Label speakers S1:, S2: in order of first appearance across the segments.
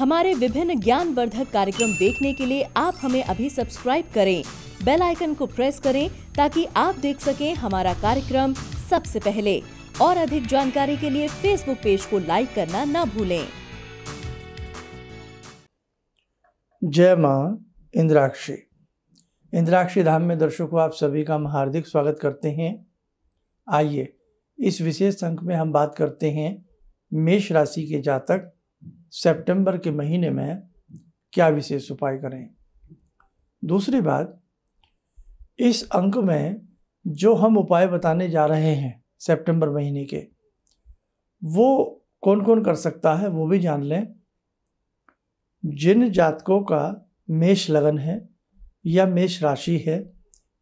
S1: हमारे विभिन्न ज्ञानवर्धक कार्यक्रम देखने के लिए आप हमें अभी सब्सक्राइब करें बेल आइकन को प्रेस करें ताकि आप देख सकें हमारा कार्यक्रम सबसे पहले और अधिक जानकारी के लिए फेसबुक पेज को लाइक करना ना भूलें जय माँ इंद्राक्षी इंद्राक्षी धाम में दर्शकों आप सभी का हम हार्दिक स्वागत करते हैं आइए इस विशेष अंक में हम बात करते हैं मेष राशि के जातक सितंबर के महीने में क्या विशेष उपाय करें दूसरी बात इस अंक में जो हम उपाय बताने जा रहे हैं सितंबर महीने के वो कौन कौन कर सकता है वो भी जान लें जिन जातकों का मेष लगन है या मेष राशि है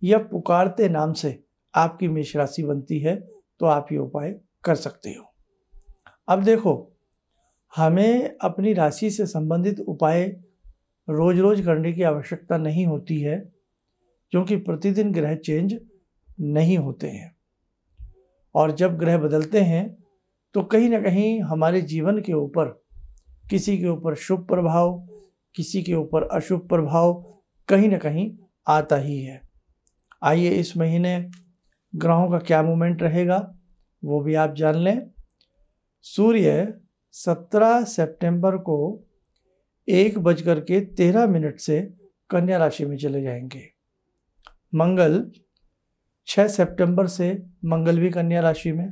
S1: या पुकारते नाम से आपकी मेष राशि बनती है तो आप ये उपाय कर सकते हो अब देखो हमें अपनी राशि से संबंधित उपाय रोज़ रोज़ करने की आवश्यकता नहीं होती है क्योंकि प्रतिदिन ग्रह चेंज नहीं होते हैं और जब ग्रह बदलते हैं तो कहीं ना कहीं हमारे जीवन के ऊपर किसी के ऊपर शुभ प्रभाव किसी के ऊपर अशुभ प्रभाव कहीं ना कहीं आता ही है आइए इस महीने ग्रहों का क्या मूवमेंट रहेगा वो भी आप जान लें सूर्य 17 सितंबर को एक बजकर के तेरह मिनट से कन्या राशि में चले जाएंगे मंगल 6 सितंबर से मंगल भी कन्या राशि में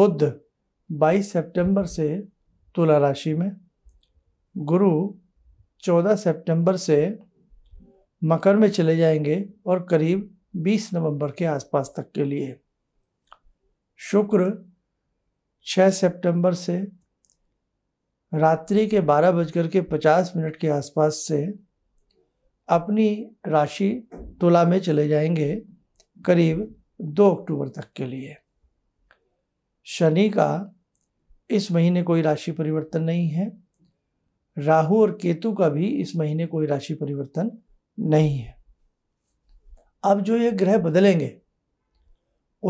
S1: बुध 22 सितंबर से तुला राशि में गुरु 14 सितंबर से मकर में चले जाएंगे और करीब 20 नवंबर के आसपास तक के लिए शुक्र 6 सितंबर से रात्रि के बारह बजकर के पचास मिनट के आसपास से अपनी राशि तुला में चले जाएंगे करीब दो अक्टूबर तक के लिए शनि का इस महीने कोई राशि परिवर्तन नहीं है राहु और केतु का भी इस महीने कोई राशि परिवर्तन नहीं है अब जो ये ग्रह बदलेंगे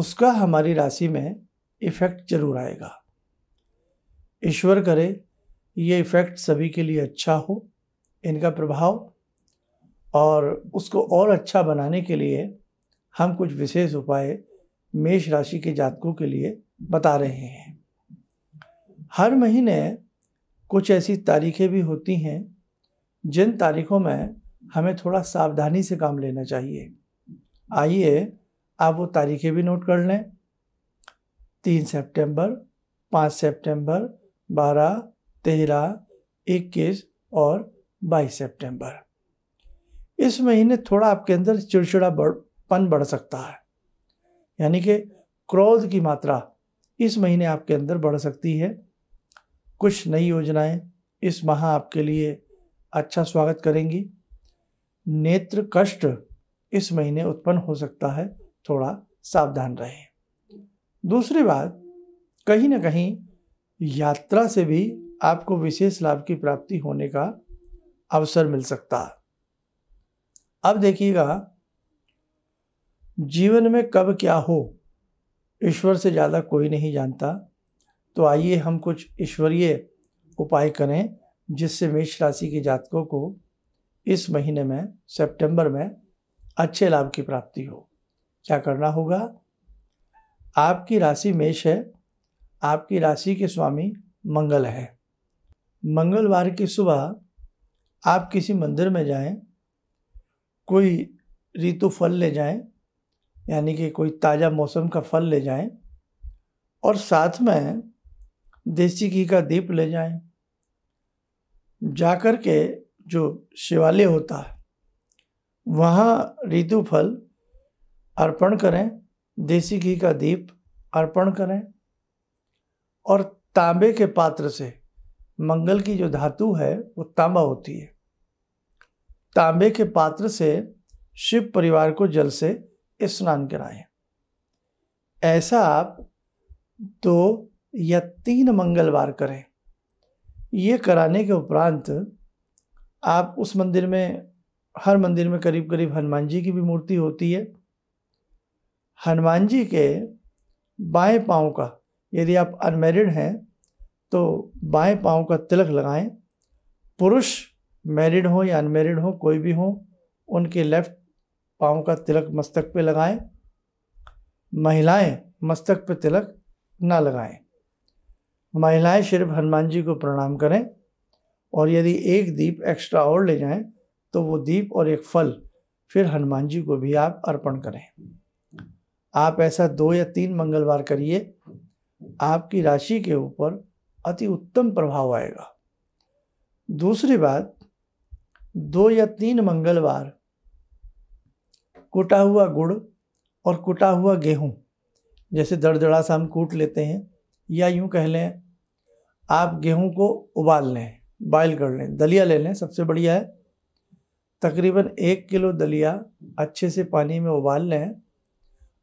S1: उसका हमारी राशि में इफ़ेक्ट जरूर आएगा ईश्वर करे ये इफ़ेक्ट सभी के लिए अच्छा हो इनका प्रभाव और उसको और अच्छा बनाने के लिए हम कुछ विशेष उपाय मेष राशि के जातकों के लिए बता रहे हैं हर महीने कुछ ऐसी तारीखें भी होती हैं जिन तारीखों में हमें थोड़ा सावधानी से काम लेना चाहिए आइए आप वो तारीखें भी नोट कर लें तीन सितंबर, पाँच सितंबर, बारह तेरह इक्कीस और बाईस सितंबर। इस महीने थोड़ा आपके अंदर चिड़चिड़ापन बढ़ सकता है यानी कि क्रोध की मात्रा इस महीने आपके अंदर बढ़ सकती है कुछ नई योजनाएं इस माह आपके लिए अच्छा स्वागत करेंगी नेत्र कष्ट इस महीने उत्पन्न हो सकता है थोड़ा सावधान रहें दूसरी बात कहीं ना कहीं यात्रा से भी आपको विशेष लाभ की प्राप्ति होने का अवसर मिल सकता है अब देखिएगा जीवन में कब क्या हो ईश्वर से ज़्यादा कोई नहीं जानता तो आइए हम कुछ ईश्वरीय उपाय करें जिससे मेष राशि के जातकों को इस महीने में सितंबर में अच्छे लाभ की प्राप्ति हो क्या करना होगा आपकी राशि मेष है आपकी राशि के स्वामी मंगल है मंगलवार की सुबह आप किसी मंदिर में जाएं, कोई ऋतु फल ले जाएं, यानी कि कोई ताज़ा मौसम का फल ले जाएं और साथ में देसी घी का दीप ले जाएं जाकर के जो शिवालय होता है वहाँ ऋतु फल अर्पण करें देसी घी का दीप अर्पण करें और तांबे के पात्र से मंगल की जो धातु है वो तांबा होती है तांबे के पात्र से शिव परिवार को जल से स्नान कराएं ऐसा आप दो या तीन मंगलवार करें ये कराने के उपरांत आप उस मंदिर में हर मंदिर में करीब करीब हनुमान जी की भी मूर्ति होती है हनुमान जी के बाएं पाँव का यदि आप अनमेरिड हैं तो बाएं पाँव का तिलक लगाएं पुरुष मैरिड हो या अनमेरिड हो कोई भी हो उनके लेफ्ट पाँव का तिलक मस्तक पे लगाएं महिलाएं मस्तक पे तिलक ना लगाएं महिलाएं सिर्फ हनुमान जी को प्रणाम करें और यदि एक दीप एक्स्ट्रा और ले जाएं तो वो दीप और एक फल फिर हनुमान जी को भी आप अर्पण करें आप ऐसा दो या तीन मंगलवार करिए आपकी राशि के ऊपर अति उत्तम प्रभाव आएगा दूसरी बात दो या तीन मंगलवार कुटा हुआ गुड़ और कुटा हुआ गेहूं जैसे दड़दड़ा सा हम कूट लेते हैं या यूं कह लें आप गेहूं को उबाल लें बॉयल कर लें दलिया ले लें सबसे बढ़िया है तकरीबन एक किलो दलिया अच्छे से पानी में उबाल लें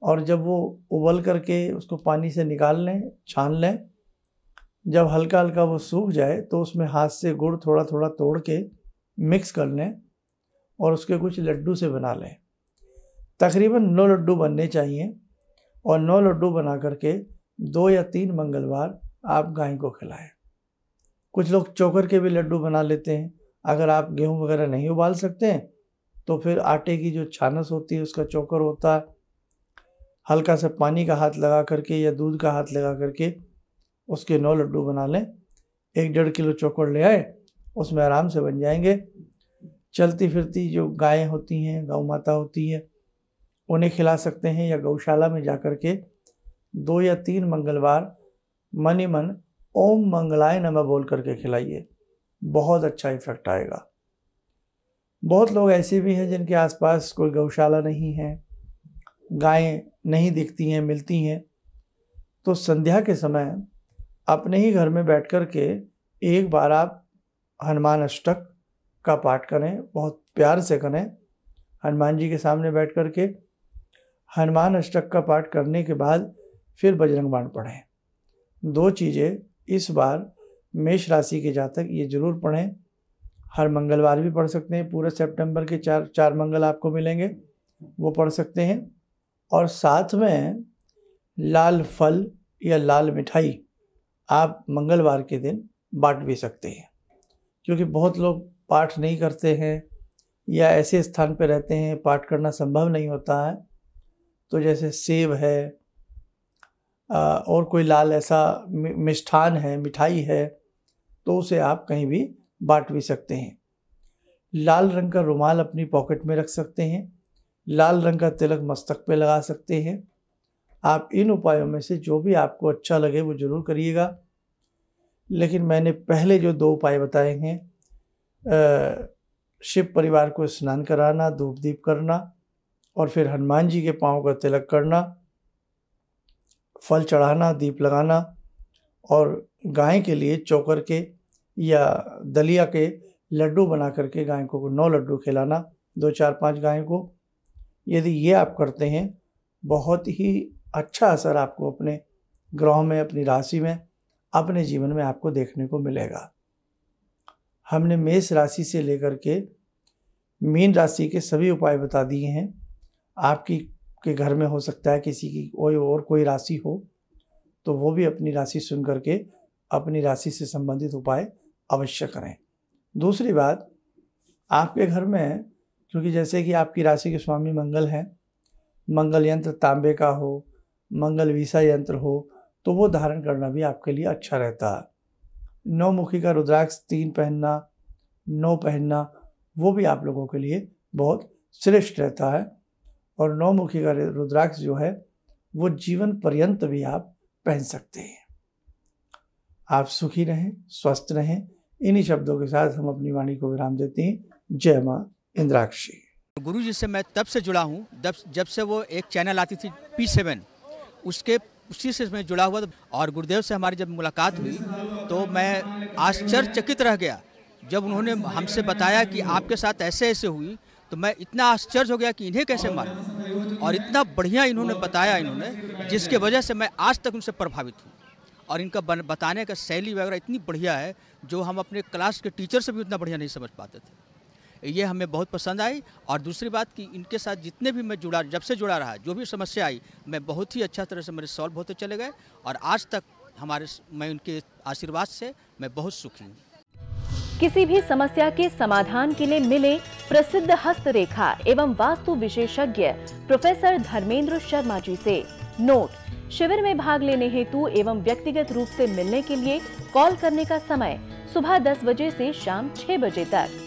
S1: और जब वो उबल करके उसको पानी से निकाल लें छान लें जब हल्का हल्का वो सूख जाए तो उसमें हाथ से गुड़ थोड़ा थोड़ा तोड़ के मिक्स कर लें और उसके कुछ लड्डू से बना लें तकरीबन नौ लड्डू बनने चाहिए और नौ लड्डू बना करके दो या तीन मंगलवार आप गाय को खिलाएं कुछ लोग चोकर के भी लड्डू बना लेते हैं अगर आप गेहूं वगैरह नहीं उबाल सकते हैं तो फिर आटे की जो छानस होती है उसका चोकर होता है हल्का सा पानी का हाथ लगा करके या दूध का हाथ लगा करके उसके नौ लड्डू बना लें एक डेढ़ किलो चोकर ले आए उसमें आराम से बन जाएंगे चलती फिरती जो गायें होती हैं गौ माता होती है उन्हें खिला सकते हैं या गौशाला में जा कर के दो या तीन मंगलवार मन ही मन ओम मंगलाय नमः बोल करके खिलाइए बहुत अच्छा इफेक्ट आएगा बहुत लोग ऐसे भी हैं जिनके आसपास कोई गौशाला नहीं है गायें नहीं दिखती हैं मिलती हैं तो संध्या के समय अपने ही घर में बैठ कर के एक बार आप हनुमान अष्टक का पाठ करें बहुत प्यार से करें हनुमान जी के सामने बैठ कर के हनुमान अष्टक का पाठ करने के बाद फिर बजरंग बाण पढ़ें दो चीज़ें इस बार मेष राशि के जातक ये जरूर पढ़ें हर मंगलवार भी पढ़ सकते हैं पूरे सितंबर के चार चार मंगल आपको मिलेंगे वो पढ़ सकते हैं और साथ में लाल फल या लाल मिठाई आप मंगलवार के दिन बांट भी सकते हैं क्योंकि बहुत लोग पाठ नहीं करते हैं या ऐसे स्थान पर रहते हैं पाठ करना संभव नहीं होता है तो जैसे सेब है और कोई लाल ऐसा मिष्ठान है मिठाई है तो उसे आप कहीं भी बांट भी सकते हैं लाल रंग का रुमाल अपनी पॉकेट में रख सकते हैं लाल रंग का तिलक मस्तक पे लगा सकते हैं आप इन उपायों में से जो भी आपको अच्छा लगे वो ज़रूर करिएगा लेकिन मैंने पहले जो दो उपाय बताए हैं शिव परिवार को स्नान कराना धूप दीप करना और फिर हनुमान जी के पाँव का तिलक करना फल चढ़ाना दीप लगाना और गाय के लिए चोकर के या दलिया के लड्डू बना करके गाय को नौ लड्डू खिलाना दो चार पांच गाय को यदि ये आप करते हैं बहुत ही अच्छा असर आपको अपने ग्रह में अपनी राशि में अपने जीवन में आपको देखने को मिलेगा हमने मेष राशि से लेकर के मीन राशि के सभी उपाय बता दिए हैं आपकी के घर में हो सकता है किसी की कोई और कोई राशि हो तो वो भी अपनी राशि सुन करके अपनी राशि से संबंधित उपाय अवश्य करें दूसरी बात आपके घर में क्योंकि जैसे कि आपकी राशि के स्वामी मंगल हैं मंगल यंत्र तांबे का हो मंगल वीसा यंत्र हो तो वो धारण करना भी आपके लिए अच्छा रहता है नौमुखी का रुद्राक्ष तीन पहनना नौ पहनना वो भी आप लोगों के लिए बहुत श्रेष्ठ रहता है और नौमुखी का रुद्राक्ष जो है वो जीवन पर्यंत भी आप पहन सकते हैं आप सुखी रहें स्वस्थ रहें इन्हीं शब्दों के साथ हम अपनी वाणी को विराम देते हैं जय माँ इंद्राक्षी तो गुरु जी से मैं तब से जुड़ा हूँ जब से वो एक चैनल आती थी पी सेवन उसके उसी से मैं जुड़ा हुआ और गुरुदेव से हमारी जब मुलाकात हुई तो मैं आश्चर्यचकित रह गया जब उन्होंने हमसे बताया कि आपके साथ ऐसे ऐसे हुई तो मैं इतना आश्चर्य हो गया कि इन्हें कैसे मारूँ और इतना बढ़िया इन्होंने बताया इन्होंने जिसके वजह से मैं आज तक उनसे प्रभावित हूँ और इनका बताने का शैली वगैरह इतनी बढ़िया है जो हम अपने क्लास के टीचर से भी उतना बढ़िया नहीं समझ पाते थे ये हमें बहुत पसंद आई और दूसरी बात कि इनके साथ जितने भी मैं जुड़ा जब से जुड़ा रहा जो भी समस्या आई मैं बहुत ही अच्छा तरह से मेरे सॉल्व होते चले गए और आज तक हमारे मैं उनके आशीर्वाद से मैं बहुत सुखी हूँ किसी भी समस्या के समाधान के लिए मिले प्रसिद्ध हस्तरेखा एवं वास्तु विशेषज्ञ प्रोफेसर धर्मेंद्र शर्मा जी से नोट शिविर में भाग लेने हेतु एवं व्यक्तिगत रूप से मिलने के लिए कॉल करने का समय सुबह 10 बजे से शाम 6 बजे तक